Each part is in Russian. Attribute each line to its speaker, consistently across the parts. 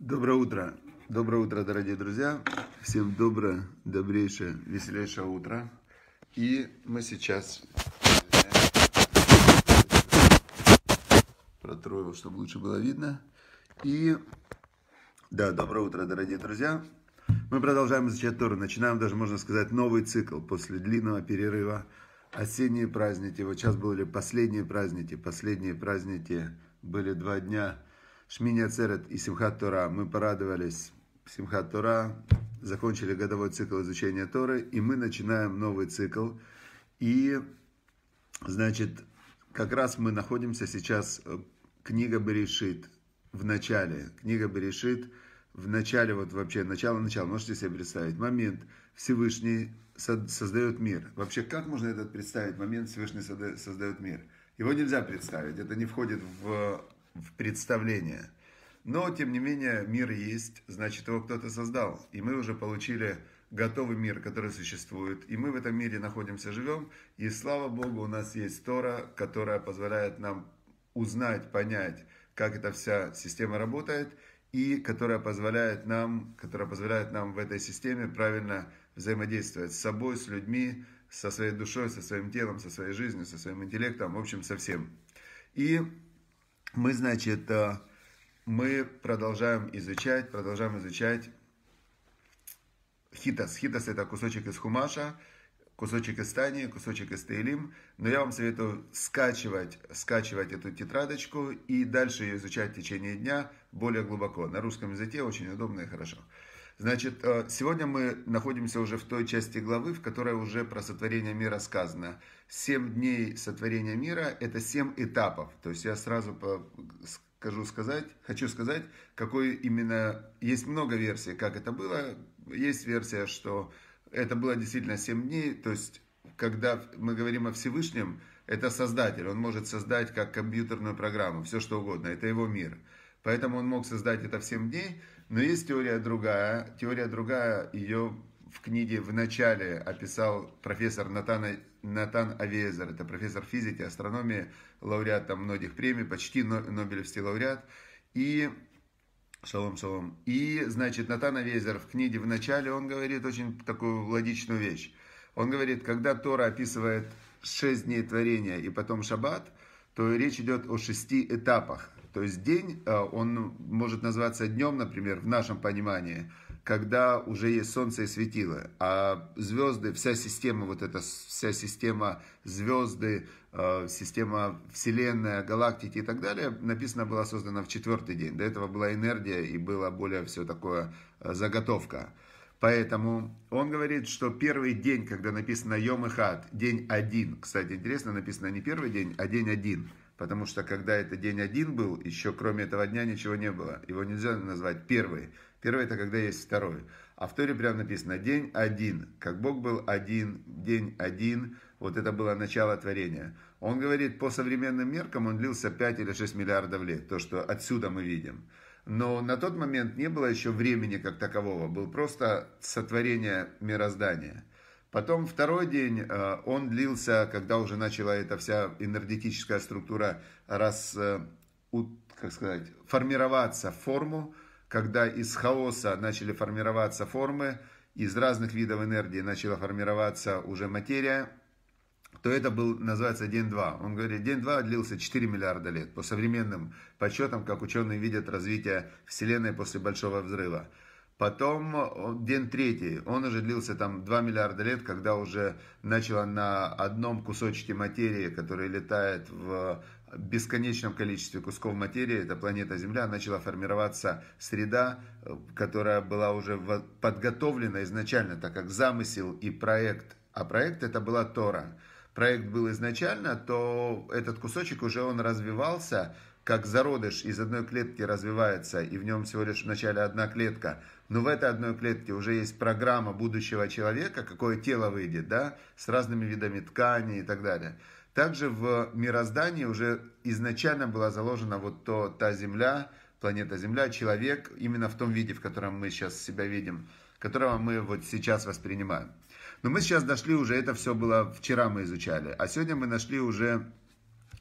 Speaker 1: Доброе утро. Доброе утро, дорогие друзья. Всем доброе, добрейшее, веселейшее утро. И мы сейчас э, протру его, чтобы лучше было видно. И да, доброе утро, дорогие друзья. Мы продолжаем изучать Тору. Начинаем даже, можно сказать, новый цикл после длинного перерыва. Осенние праздники. Вот сейчас были последние праздники. Последние праздники были два дня – Шминя Церет и Симхат Тора. Мы порадовались Симхат Тора, закончили годовой цикл изучения Торы, и мы начинаем новый цикл. И, значит, как раз мы находимся сейчас, э, книга Берешит, в начале. Книга Берешит в начале, вот вообще, начало-начало, можете себе представить, момент Всевышний создает мир. Вообще, как можно этот представить, момент Всевышний создает мир? Его нельзя представить, это не входит в в представление. Но, тем не менее, мир есть, значит, его кто-то создал. И мы уже получили готовый мир, который существует. И мы в этом мире находимся, живем. И, слава Богу, у нас есть Тора, которая позволяет нам узнать, понять, как эта вся система работает, и которая позволяет нам, которая позволяет нам в этой системе правильно взаимодействовать с собой, с людьми, со своей душой, со своим телом, со своей жизнью, со своим интеллектом, в общем, со всем. И мы, значит, э, мы продолжаем изучать, продолжаем изучать хитас. Хитас это кусочек из хумаша, кусочек из Тани, кусочек из тейлим. Но я вам советую скачивать, скачивать эту тетрадочку и дальше ее изучать в течение дня более глубоко. На русском языке очень удобно и хорошо. Значит, э, сегодня мы находимся уже в той части главы, в которой уже про сотворение мира сказано. Семь дней сотворения мира – это семь этапов. То есть я сразу скажу сказать, хочу сказать, какой именно… Есть много версий, как это было. Есть версия, что это было действительно семь дней. То есть, когда мы говорим о Всевышнем, это создатель. Он может создать как компьютерную программу, все что угодно. Это его мир. Поэтому он мог создать это в семь дней – но есть теория другая. Теория другая, ее в книге в начале описал профессор Натан, Натан Авезер. Это профессор физики, астрономии, лауреат там многих премий, почти Нобелевский лауреат. И Шалом, шалом. И, значит, Натан Авезер в книге в начале, он говорит очень такую логичную вещь. Он говорит, когда Тора описывает шесть дней творения и потом шаббат, то речь идет о шести этапах. То есть день, э, он может называться днем, например, в нашем понимании, когда уже есть солнце и светило, а звезды, вся система, вот эта вся система звезды, э, система Вселенная, галактики и так далее, написано была создана в четвертый день. До этого была энергия и была более все такое э, заготовка. Поэтому он говорит, что первый день, когда написано Йом и Хат, день один, кстати, интересно, написано не первый день, а день один – Потому что когда это день один был, еще кроме этого дня ничего не было. Его нельзя назвать первый. Первый это когда есть второй. А в Торе прям написано день один. Как Бог был один, день один. Вот это было начало творения. Он говорит, по современным меркам он длился 5 или 6 миллиардов лет. То, что отсюда мы видим. Но на тот момент не было еще времени как такового. Был просто сотворение мироздания. Потом второй день э, он длился, когда уже начала эта вся энергетическая структура раз, э, как сказать, формироваться в форму, когда из хаоса начали формироваться формы, из разных видов энергии начала формироваться уже материя, то это был, называется, день два. Он говорит, день два длился 4 миллиарда лет, по современным подсчетам, как ученые видят развитие Вселенной после Большого Взрыва. Потом э, день третий, он уже длился там 2 миллиарда лет, когда уже начала на одном кусочке материи, который летает в бесконечном количестве кусков материи, это планета Земля, начала формироваться среда, э, которая была уже подготовлена изначально, так как замысел и проект, а проект это была Тора, проект был изначально, то этот кусочек уже он развивался, как зародыш из одной клетки развивается, и в нем всего лишь вначале одна клетка, но в этой одной клетке уже есть программа будущего человека, какое тело выйдет, да, с разными видами тканей и так далее. Также в мироздании уже изначально была заложена вот то, та Земля, планета Земля, человек, именно в том виде, в котором мы сейчас себя видим, которого мы вот сейчас воспринимаем. Но мы сейчас дошли уже, это все было вчера мы изучали, а сегодня мы нашли уже,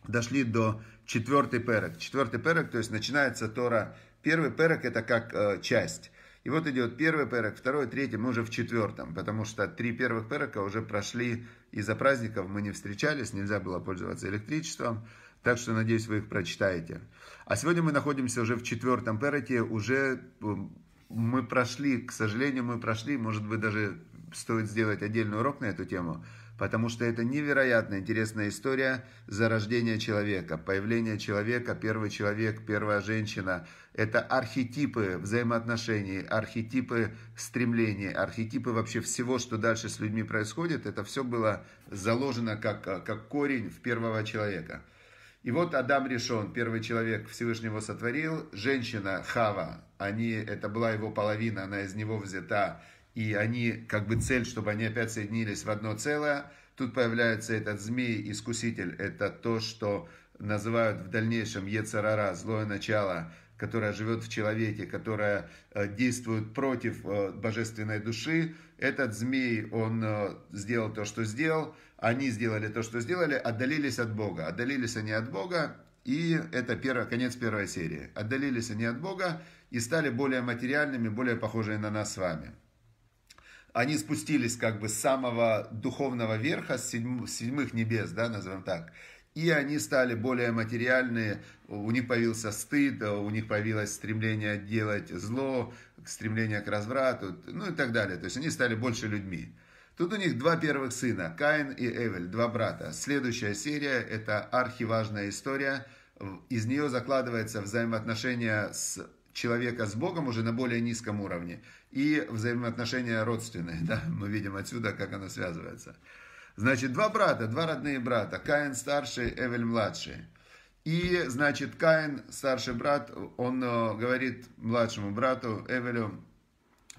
Speaker 1: дошли до четвертый перек. Четвертый перек, то есть начинается Тора, первый перек это как э, часть. И вот идет первый перок, второй, третий, мы уже в четвертом, потому что три первых перока уже прошли из-за праздников, мы не встречались, нельзя было пользоваться электричеством, так что, надеюсь, вы их прочитаете. А сегодня мы находимся уже в четвертом пероке, уже эм, мы прошли, к сожалению, мы прошли, может быть, даже стоит сделать отдельный урок на эту тему, потому что это невероятно интересная история зарождения человека, появления человека, первый человек, первая женщина – это архетипы взаимоотношений, архетипы стремлений, архетипы вообще всего, что дальше с людьми происходит. Это все было заложено как, как корень в первого человека. И вот Адам решен, первый человек Всевышнего сотворил, женщина Хава, они, это была его половина, она из него взята, и они, как бы цель, чтобы они опять соединились в одно целое, тут появляется этот змей-искуситель, это то, что называют в дальнейшем Ецарара, злое начало, которая живет в человеке, которая э, действует против э, божественной души. Этот змей, он э, сделал то, что сделал, они сделали то, что сделали, отдалились от Бога. Отдалились они от Бога, и это первый, конец первой серии. Отдалились они от Бога и стали более материальными, более похожими на нас с вами. Они спустились как бы с самого духовного верха, с, с седьмых небес, да, назовем так, и они стали более материальные, у них появился стыд, у них появилось стремление делать зло, стремление к разврату, ну и так далее. То есть они стали больше людьми. Тут у них два первых сына, Каин и Эвель, два брата. Следующая серия – это архиважная история. Из нее закладывается взаимоотношения с человека с Богом уже на более низком уровне и взаимоотношения родственные. Да? Мы видим отсюда, как оно связывается. Значит, два брата, два родные брата, Каин старший, Эвель младший. И, значит, Каин, старший брат, он э, говорит младшему брату Эвелю,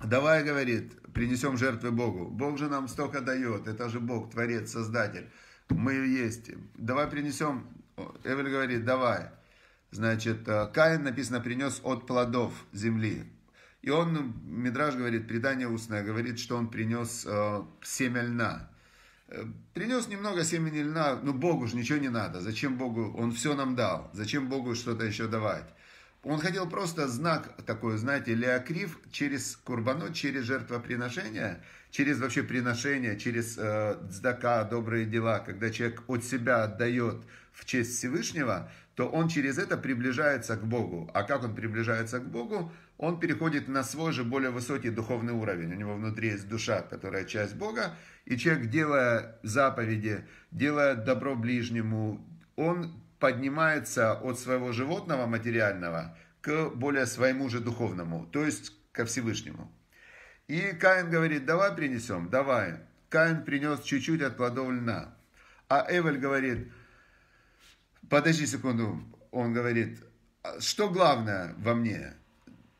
Speaker 1: давай, говорит, принесем жертвы Богу. Бог же нам столько дает, это же Бог, Творец, Создатель. Мы есть. Давай принесем. Эвель говорит, давай. Значит, э, Каин, написано, принес от плодов земли. И он, Мидраж говорит, предание устное, говорит, что он принес э, семя льна. Э, принес немного семени льна, ну Богу же ничего не надо. Зачем Богу? Он все нам дал. Зачем Богу что-то еще давать? Он хотел просто знак такой, знаете, леокрив через курбану, через жертвоприношение, через вообще приношение, через э, дздака, добрые дела, когда человек от себя отдает в честь Всевышнего, то он через это приближается к Богу. А как он приближается к Богу? он переходит на свой же более высокий духовный уровень. У него внутри есть душа, которая часть Бога, и человек, делая заповеди, делая добро ближнему, он поднимается от своего животного материального к более своему же духовному, то есть ко Всевышнему. И Каин говорит, давай принесем, давай. Каин принес чуть-чуть от плодов льна. А Эвель говорит, подожди секунду, он говорит, «А что главное во мне?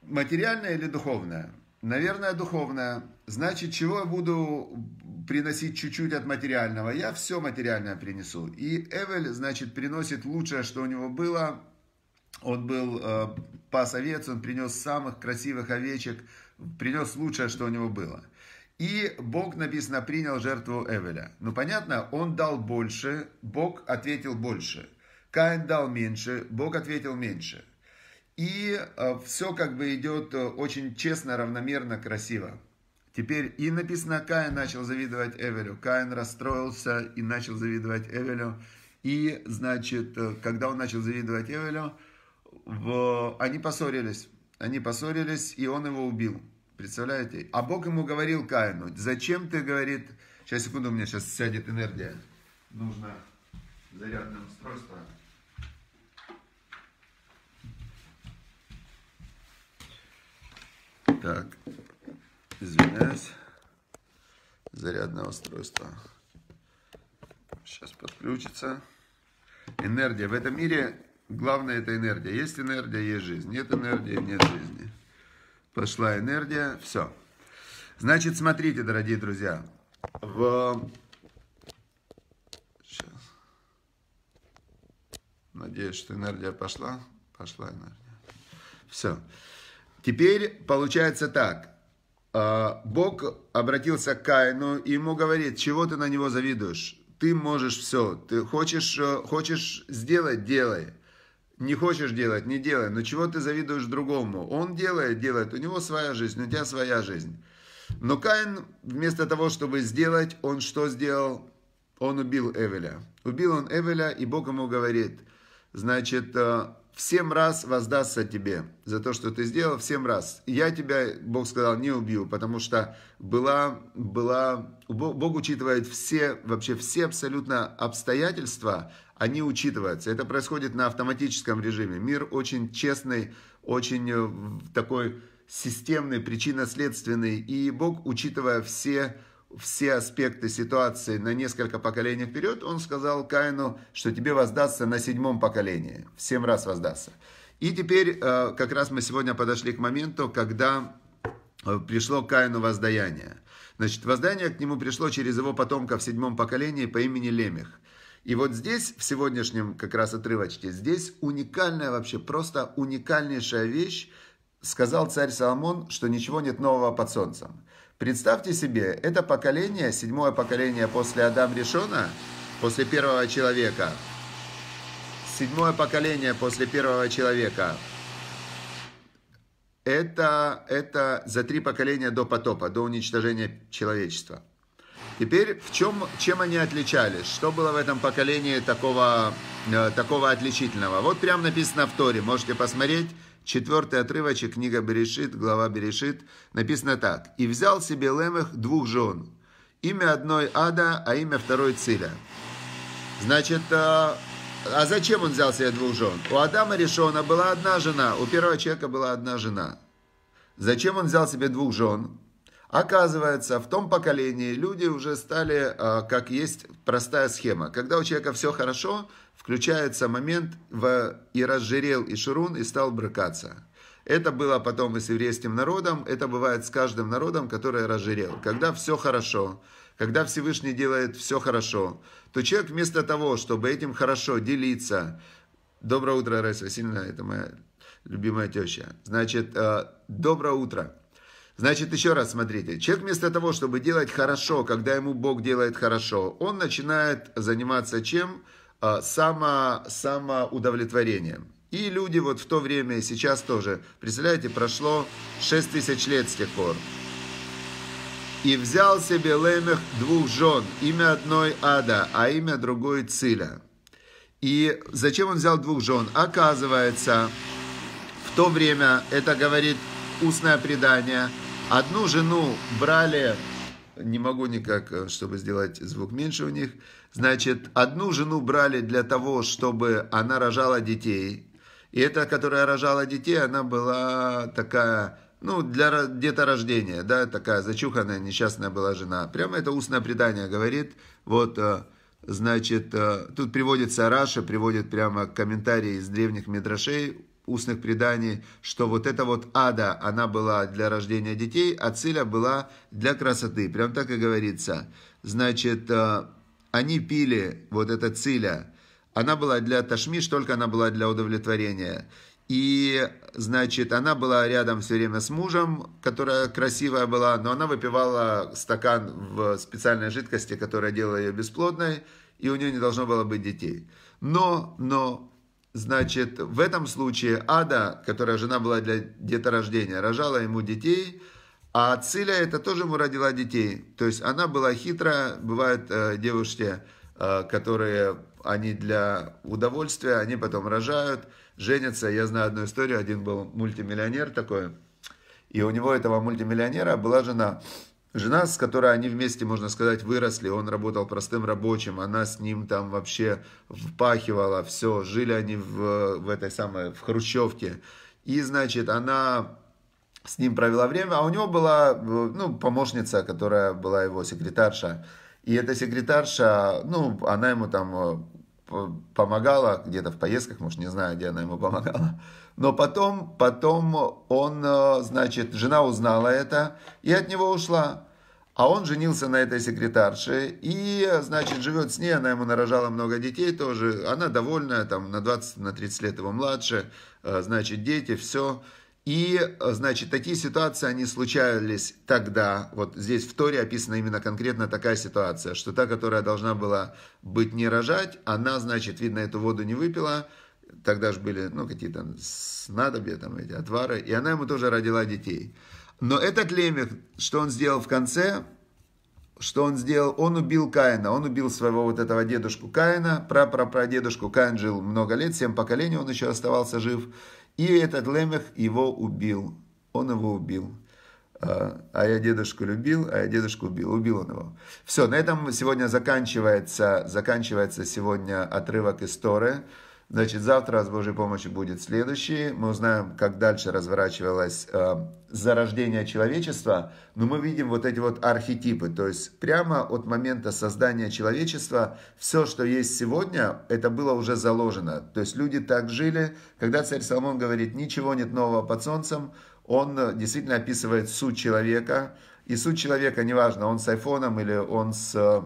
Speaker 1: Материальное или духовное? Наверное, духовное. Значит, чего я буду приносить чуть-чуть от материального? Я все материальное принесу. И Эвель, значит, приносит лучшее, что у него было. Он был э, пас овец, он принес самых красивых овечек, принес лучшее, что у него было. И Бог, написано, принял жертву Эвеля. Ну, понятно, он дал больше, Бог ответил больше. Каин дал меньше, Бог ответил меньше. И э, все как бы идет э, очень честно, равномерно, красиво. Теперь и написано, Каин начал завидовать Эвелю. Каин расстроился и начал завидовать Эвелю. И, значит, э, когда он начал завидовать Эвелю, в... они поссорились. Они поссорились, и он его убил. Представляете? А Бог ему говорил Каину, зачем ты, говорит... Сейчас, секунду, у меня сейчас сядет энергия. Нужно зарядное устройство. Так, извиняюсь. Зарядное устройство. Сейчас подключится. Энергия. В этом мире главное это энергия. Есть энергия, есть жизнь. Нет энергии, нет жизни. Пошла энергия, все. Значит, смотрите, дорогие друзья. В... Сейчас. Надеюсь, что энергия пошла. Пошла энергия. Все. Теперь получается так. А, Бог обратился к Каину и ему говорит, чего ты на него завидуешь? Ты можешь все. Ты хочешь, э, хочешь сделать – делай. Не хочешь делать – не делай. Но чего ты завидуешь другому? Он делает, делает. У него своя жизнь, у тебя своя жизнь. Но Каин, вместо того, чтобы сделать, он что сделал? Он убил Эвеля. Убил он Эвеля, и Бог ему говорит, значит, э, в семь раз воздастся тебе за то, что ты сделал, в семь раз. Я тебя, Бог сказал, не убью, потому что была, была, Бог, Бог учитывает все, вообще все абсолютно обстоятельства, они учитываются. Это происходит на автоматическом режиме. Мир очень честный, очень э, такой системный, причинно-следственный. И Бог, учитывая все все аспекты ситуации на несколько поколений вперед, он сказал Каину, что тебе воздастся на седьмом поколении, в семь раз воздастся. И теперь э, как раз мы сегодня подошли к моменту, когда э, пришло Каину воздаяние. Значит, воздаяние к нему пришло через его потомка в седьмом поколении по имени Лемех. И вот здесь, в сегодняшнем как раз отрывочке, здесь уникальная вообще, просто уникальнейшая вещь. Сказал царь Соломон, что ничего нет нового под солнцем. Представьте себе, это поколение, седьмое поколение после Адам Ришона, после первого человека, седьмое поколение после первого человека, это, это за три поколения до потопа, до уничтожения человечества. Теперь, в чем, чем они отличались? Что было в этом поколении такого, э, такого отличительного? Вот прямо написано в Торе, можете посмотреть. Четвертый отрывочек, книга Берешит, глава Берешит, написано так. «И взял себе Лемех двух жен, имя одной Ада, а имя второй Циля». Значит, а, а зачем он взял себе двух жен? У Адама Решона была одна жена, у первого человека была одна жена. Зачем он взял себе двух жен? Оказывается, в том поколении люди уже стали, э, как есть простая схема. Когда у человека все хорошо, включается момент в «и разжирел и шурун, и стал брыкаться». Это было потом и с еврейским народом, это бывает с каждым народом, который разжирел. Когда все хорошо, когда Всевышний делает все хорошо, то человек вместо того, чтобы этим хорошо делиться, доброе утро, Раиса Васильевна, это моя любимая теща, значит, э, доброе утро, Значит, еще раз смотрите. Человек вместо того, чтобы делать хорошо, когда ему Бог делает хорошо, он начинает заниматься чем? А, само, самоудовлетворением. И люди вот в то время и сейчас тоже. Представляете, прошло 6 тысяч лет с тех пор. И взял себе Лемех двух жен, имя одной Ада, а имя другой Циля. И зачем он взял двух жен? Оказывается, в то время, это говорит устное предание – Одну жену брали, не могу никак, э, чтобы сделать звук меньше у них, значит, одну жену брали для того, чтобы она рожала детей. И эта, которая рожала детей, она была такая ну, для где-то рождения, да, такая зачуханная, несчастная была жена. Прямо это устное предание говорит. Вот, э, значит, э, тут приводится Раша, приводит прямо комментарии из древних мидрашей, устных преданий, что вот эта вот ада, она была для рождения детей, а Циля была для красоты. Прям так и говорится. Значит, э, они пили вот эта Циля. Она была для Ташмиш, только она была для удовлетворения. И, значит, она была рядом все время с мужем, которая красивая была, но она выпивала стакан в специальной жидкости, которая делала ее бесплодной, и у нее не должно было быть детей. Но, но, Значит, в этом случае Ада, которая жена была для деторождения, рожала ему детей, а Циля это тоже ему родила детей. То есть она была хитрая. Бывают э, девушки, э, которые они для удовольствия, они потом рожают, женятся. Я знаю одну историю. Один был мультимиллионер такой, и у него этого мультимиллионера была жена. Жена, с которой они вместе, можно сказать, выросли, он работал простым рабочим, она с ним там вообще впахивала, все, жили они в, в этой самой, в Хрущевке. И, значит, она с ним провела время, а у него была, ну, помощница, которая была его секретарша. И эта секретарша, ну, она ему там э, помогала где-то в поездках, может, не знаю, где она ему помогала. Но потом, потом он, э, значит, жена узнала это и от него ушла. А он женился на этой секретарше и, значит, живет с ней. Она ему нарожала много детей тоже. Она довольная, там, на 20-30 на 30 лет его младше. Э, значит, дети, все. И, э, значит, такие ситуации, они случались тогда. Вот здесь в Торе описана именно конкретно такая ситуация, что та, которая должна была быть не рожать, она, значит, видно, эту воду не выпила – тогда же были, ну, какие-то снадобья, там, эти отвары, и она ему тоже родила детей. Но этот лемех, что он сделал в конце, что он сделал? Он убил Каина, он убил своего вот этого дедушку Каина, прапрапрадедушку. Каин жил много лет, семь поколений он еще оставался жив. И этот лемех его убил, он его убил. А, а я дедушку любил, а я дедушку убил. Убил он его. Все, на этом сегодня заканчивается, заканчивается сегодня отрывок истории. Значит, завтра с Божьей помощью будет следующий. Мы узнаем, как дальше разворачивалось э, зарождение человечества. Но мы видим вот эти вот архетипы. То есть прямо от момента создания человечества все, что есть сегодня, это было уже заложено. То есть люди так жили. Когда царь Соломон говорит, ничего нет нового под солнцем, он действительно описывает суть человека. И суть человека, неважно, он с айфоном или он с э,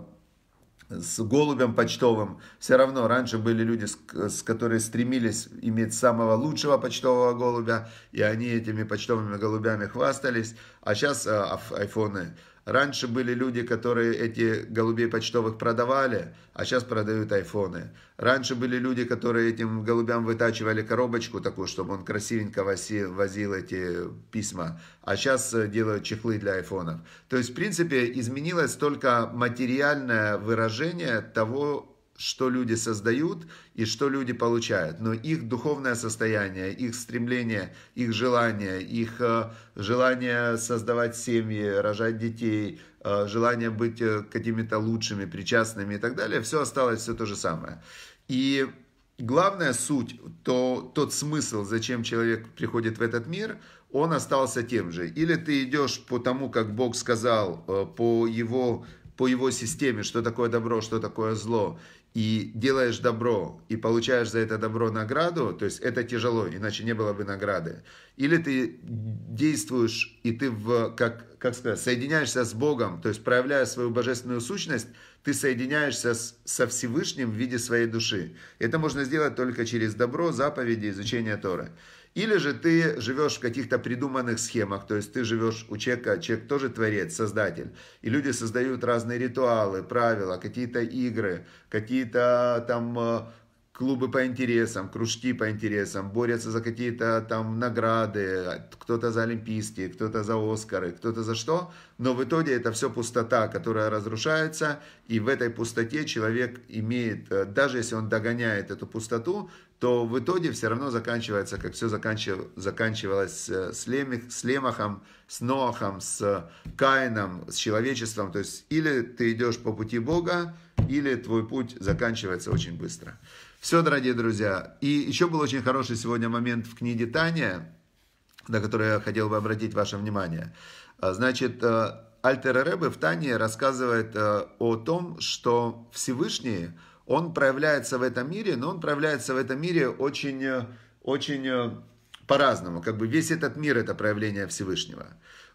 Speaker 1: с голубем почтовым. Все равно раньше были люди, с, которые стремились иметь самого лучшего почтового голубя, и они этими почтовыми голубями хвастались. А сейчас э, айфоны Раньше были люди, которые эти голубей почтовых продавали, а сейчас продают айфоны. Раньше были люди, которые этим голубям вытачивали коробочку такую, чтобы он красивенько возил, возил эти письма, а сейчас э, делают чехлы для айфонов. То есть, в принципе, изменилось только материальное выражение того, что люди создают и что люди получают. Но их духовное состояние, их стремление, их желание, их э, желание создавать семьи, рожать детей, э, желание быть э, какими-то лучшими, причастными и так далее, все осталось все то же самое. И главная суть, то, тот смысл, зачем человек приходит в этот мир, он остался тем же. Или ты идешь по тому, как Бог сказал, по его по его системе, что такое добро, что такое зло, и делаешь добро, и получаешь за это добро награду, то есть это тяжело, иначе не было бы награды. Или ты действуешь, и ты, в, как, как сказать, соединяешься с Богом, то есть проявляя свою божественную сущность, ты соединяешься с, со Всевышним в виде своей души. Это можно сделать только через добро, заповеди, изучение Торы. Или же ты живешь в каких-то придуманных схемах, то есть ты живешь у человека, человек тоже творец, создатель, и люди создают разные ритуалы, правила, какие-то игры, какие-то там э, клубы по интересам, кружки по интересам, борются за какие-то там награды, кто-то за олимпийские, кто-то за Оскары, кто-то за что, но в итоге это все пустота, которая разрушается, и в этой пустоте человек имеет, э, даже если он догоняет эту пустоту, то в итоге все равно заканчивается, как все заканчивалось с, Лемих, с Лемахом, с Ноахом, с э, Каином, с человечеством. То есть или ты идешь по пути Бога, или твой путь заканчивается очень быстро. Все, дорогие друзья. И еще был очень хороший сегодня момент в книге Таня, на который я хотел бы обратить ваше внимание. А, значит, э, Альтер Ребе в Тане рассказывает э, о том, что Всевышний, он проявляется в этом мире, но он проявляется в этом мире очень, э, очень э, по-разному. Как бы весь этот мир – это проявление Всевышнего.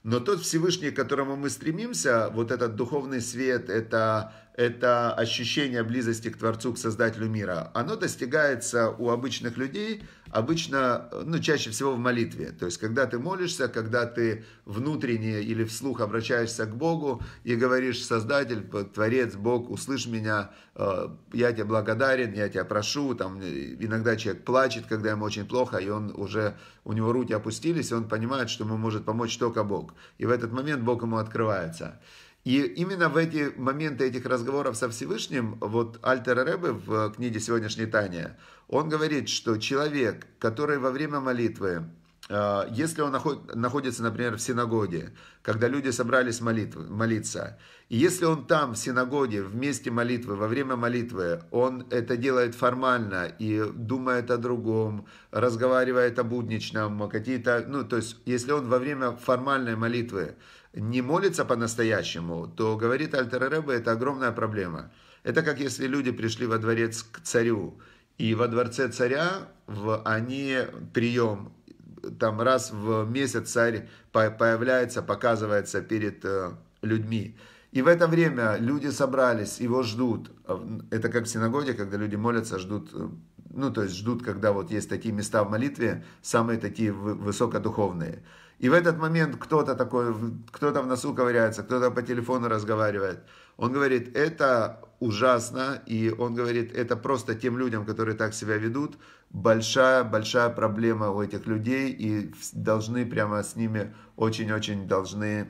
Speaker 1: Но тот Всевышний, к которому мы стремимся, вот этот духовный свет, это, это ощущение близости к Творцу, к Создателю мира, оно достигается у обычных людей – обычно, ну, чаще всего в молитве. То есть, когда ты молишься, когда ты внутренне или вслух обращаешься к Богу и говоришь, Создатель, Творец, Бог, услышь меня, э, я тебе благодарен, я тебя прошу. Там, иногда человек плачет, когда ему очень плохо, и он уже, у него руки опустились, и он понимает, что ему может помочь только Бог. И в этот момент Бог ему открывается. И именно в эти моменты этих разговоров со Всевышним, вот Альтер Рэбе в книге «Сегодняшнее Таня», он говорит, что человек, который во время молитвы, э, если он находится, например, в синагоге, когда люди собрались молитв, молиться, и если он там, в синагоге, вместе молитвы, во время молитвы, он это делает формально и думает о другом, разговаривает о будничном, какие-то, ну, то есть, если он во время формальной молитвы не молится по-настоящему, то, говорит Альтер Ребе, это огромная проблема. Это как если люди пришли во дворец к царю, и во дворце царя в, они прием, там раз в месяц царь появляется, показывается перед э, людьми. И в это время люди собрались, его ждут. Это как в синагоге, когда люди молятся, ждут, э, ну то есть ждут, когда вот есть такие места в молитве, самые такие высокодуховные. И в этот момент кто-то такой, кто-то в носу ковыряется, кто-то по телефону разговаривает. Он говорит, это ужасно, и он говорит, это просто тем людям, которые так себя ведут, большая-большая проблема у этих людей, и должны прямо с ними, очень-очень должны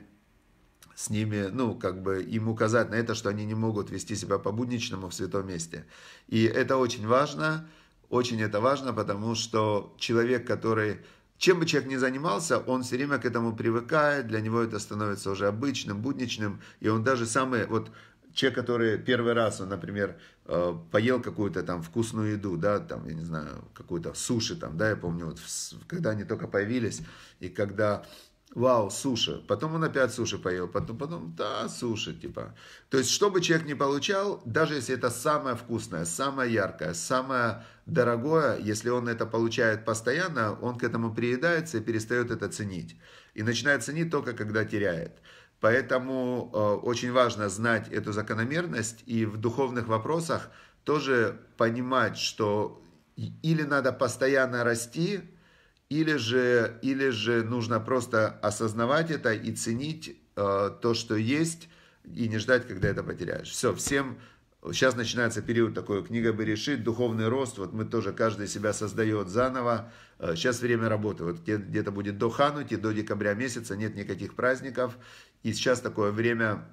Speaker 1: с ними, ну, как бы им указать на это, что они не могут вести себя по-будничному в святом месте. И это очень важно, очень это важно, потому что человек, который чем бы человек ни занимался, он все время к этому привыкает, для него это становится уже обычным, будничным, и он даже самый, вот человек, который первый раз, он, например, э, поел какую-то там вкусную еду, да, там, я не знаю, какую-то суши там, да, я помню, вот, когда они только появились, и когда, вау, суши, потом он опять суши поел, потом, потом, да, суши, типа. То есть, что бы человек не получал, даже если это самое вкусное, самое яркое, самое дорогое, если он это получает постоянно, он к этому приедается и перестает это ценить. И начинает ценить только, когда теряет. Поэтому э, очень важно знать эту закономерность и в духовных вопросах тоже понимать, что или надо постоянно расти, или же, или же нужно просто осознавать это и ценить э, то, что есть, и не ждать, когда это потеряешь. Все, всем Сейчас начинается период такой, книга бы решит духовный рост, вот мы тоже, каждый себя создает заново. Э, сейчас время работы, вот где-то будет до Ханути, до декабря месяца, нет никаких праздников. И сейчас такое время,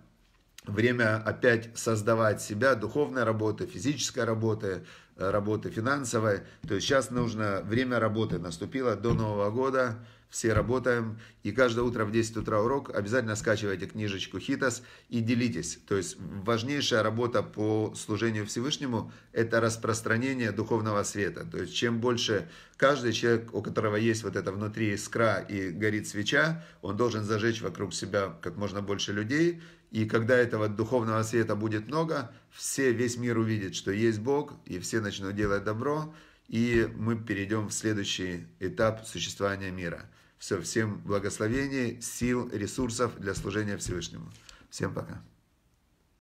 Speaker 1: время опять создавать себя, духовной работы, физической работы, Э, работы финансовой. То есть сейчас нужно, время работы наступило до Нового года, все работаем. И каждое утро в 10 утра урок. Обязательно скачивайте книжечку Хитос и делитесь. То есть важнейшая работа по служению Всевышнему – это распространение духовного света. То есть чем больше каждый человек, у которого есть вот это внутри искра и горит свеча, он должен зажечь вокруг себя как можно больше людей – и когда этого духовного света будет много, все, весь мир увидит, что есть Бог, и все начнут делать добро, и мы перейдем в следующий этап существования мира. Все, всем благословений, сил, ресурсов для служения Всевышнему. Всем пока.